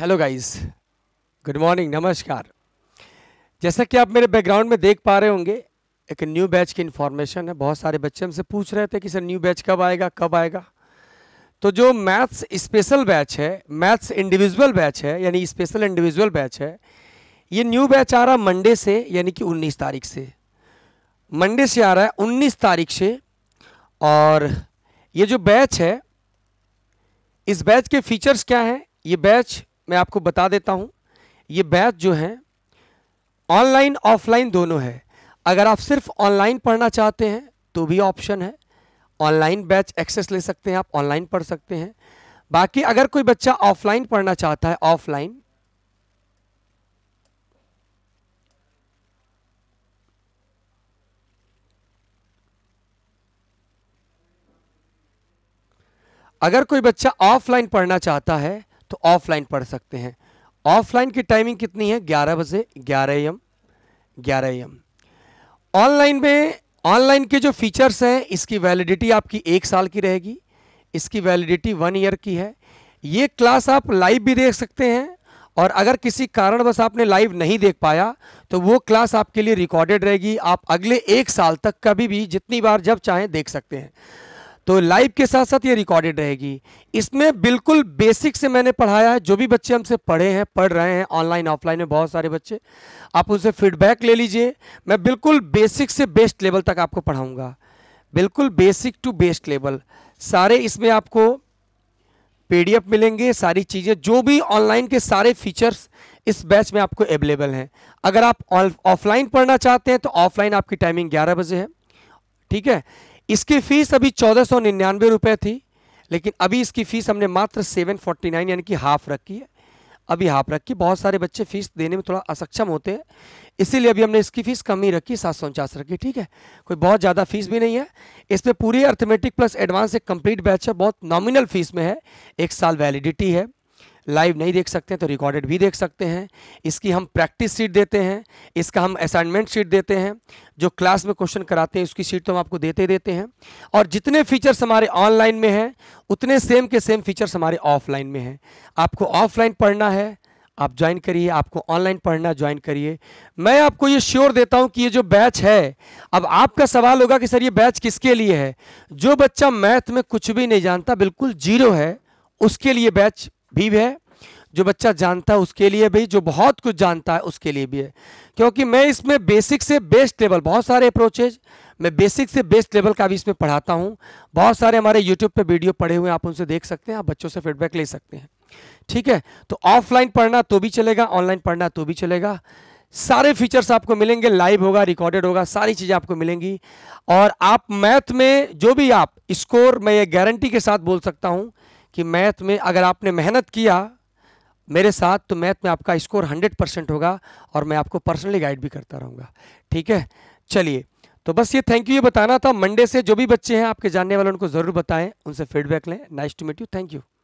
hello guys good morning नमस्कार जैसा कि आप मेरे बैकग्राउंड में देख पा रहे होंगे एक न्यू बैच की इन्फॉर्मेशन है बहुत सारे बच्चे हमसे पूछ रहे थे कि सर न्यू बैच कब आएगा कब आएगा तो जो मैथ्स स्पेशल बैच है मैथ्स इंडिविजुअल बैच है यानी स्पेशल इंडिविजुअल बैच है ये न्यू बैच आ रहा मंडे से यानी कि उन्नीस तारीख से मंडे से आ रहा है उन्नीस तारीख से और ये जो बैच है इस बैच के फीचर्स क्या हैं ये बैच मैं आपको बता देता हूँ ये बैच जो है ऑनलाइन ऑफलाइन दोनों है अगर आप सिर्फ ऑनलाइन पढ़ना चाहते हैं तो भी ऑप्शन है ऑनलाइन बैच एक्सेस ले सकते हैं आप ऑनलाइन पढ़ सकते हैं बाकी अगर कोई बच्चा ऑफलाइन पढ़ना चाहता है ऑफलाइन अगर कोई बच्चा ऑफलाइन पढ़ना चाहता है तो ऑफलाइन पढ़ सकते हैं ऑफलाइन की टाइमिंग कितनी है 11 बजे 11 एम 11 एम ऑनलाइन में ऑनलाइन के जो फीचर्स हैं इसकी वैलिडिटी आपकी एक साल की रहेगी इसकी वैलिडिटी वन ईयर की है ये क्लास आप लाइव भी देख सकते हैं और अगर किसी कारणवश आपने लाइव नहीं देख पाया तो वो क्लास आपके लिए रिकॉर्डेड रहेगी आप अगले एक साल तक कभी भी जितनी बार जब चाहें देख सकते हैं तो लाइव के साथ साथ ये रिकॉर्डेड रहेगी इसमें बिल्कुल बेसिक से मैंने पढ़ाया है जो भी बच्चे हमसे पढ़े हैं पढ़ रहे हैं ऑनलाइन ऑफलाइन में बहुत सारे बच्चे आप उनसे फीडबैक ले लीजिए मैं बिल्कुल बेसिक से बेस्ट लेवल तक आपको पढ़ाऊँगा बिल्कुल बेसिक टू बेस्ट लेवल सारे इसमें आपको पी मिलेंगे सारी चीज़ें जो भी ऑनलाइन के सारे फीचर्स इस बैच में आपको अवेलेबल हैं अगर आप ऑफलाइन पढ़ना चाहते हैं तो ऑफलाइन आपकी टाइमिंग ग्यारह बजे है ठीक है इसकी फीस अभी चौदह सौ निन्यानवे रुपये थी लेकिन अभी इसकी फीस हमने मात्र सेवन फोर्टी नाइन यानी कि हाफ रखी है अभी हाफ रखी बहुत सारे बच्चे फीस देने में थोड़ा असक्षम होते हैं इसीलिए अभी हमने इसकी फीस कम ही रखी सात सौ उनचास रखी ठीक है कोई बहुत ज़्यादा फीस भी नहीं है इसमें पूरी अर्थमेटिक प्लस एडवांस एक कंप्लीट बैच है बहुत नॉमिनल फीस में है एक साल वैलिडिटी है लाइव नहीं देख सकते तो रिकॉर्डेड भी देख सकते हैं इसकी हम प्रैक्टिस सीट देते हैं इसका हम असाइनमेंट सीट देते हैं जो क्लास में क्वेश्चन कराते हैं उसकी सीट तो हम आपको देते देते हैं और जितने फीचर्स हमारे ऑनलाइन में हैं उतने सेम के सेम फीचर्स हमारे ऑफलाइन में हैं आपको ऑफलाइन पढ़ना है आप ज्वाइन करिए आपको ऑनलाइन पढ़ना ज्वाइन करिए मैं आपको ये श्योर देता हूँ कि ये जो बैच है अब आपका सवाल होगा कि सर ये बैच किसके लिए है जो बच्चा मैथ में कुछ भी नहीं जानता बिल्कुल जीरो है उसके लिए बैच भी है जो बच्चा जानता है उसके लिए भी जो बहुत कुछ जानता है उसके लिए भी है क्योंकि मैं इसमें बेसिक से बेस्ट लेवल बहुत सारे अप्रोचेज मैं बेसिक से बेस्ट लेवल का भी इसमें पढ़ाता हूँ बहुत सारे हमारे यूट्यूब पे वीडियो पड़े हुए हैं आप उनसे देख सकते हैं आप बच्चों से फीडबैक ले सकते हैं ठीक है तो ऑफलाइन पढ़ना तो भी चलेगा ऑनलाइन पढ़ना तो भी चलेगा सारे फीचर्स आपको मिलेंगे लाइव होगा रिकॉर्डेड होगा सारी चीज़ें आपको मिलेंगी और आप मैथ में जो भी आप स्कोर मैं ये गारंटी के साथ बोल सकता हूँ कि मैथ में अगर आपने मेहनत किया मेरे साथ तो मैथ में आपका स्कोर 100 परसेंट होगा और मैं आपको पर्सनली गाइड भी करता रहूँगा ठीक है चलिए तो बस ये थैंक यू ये बताना था मंडे से जो भी बच्चे हैं आपके जानने वाले उनको ज़रूर बताएं उनसे फीडबैक लें nice to meet you thank you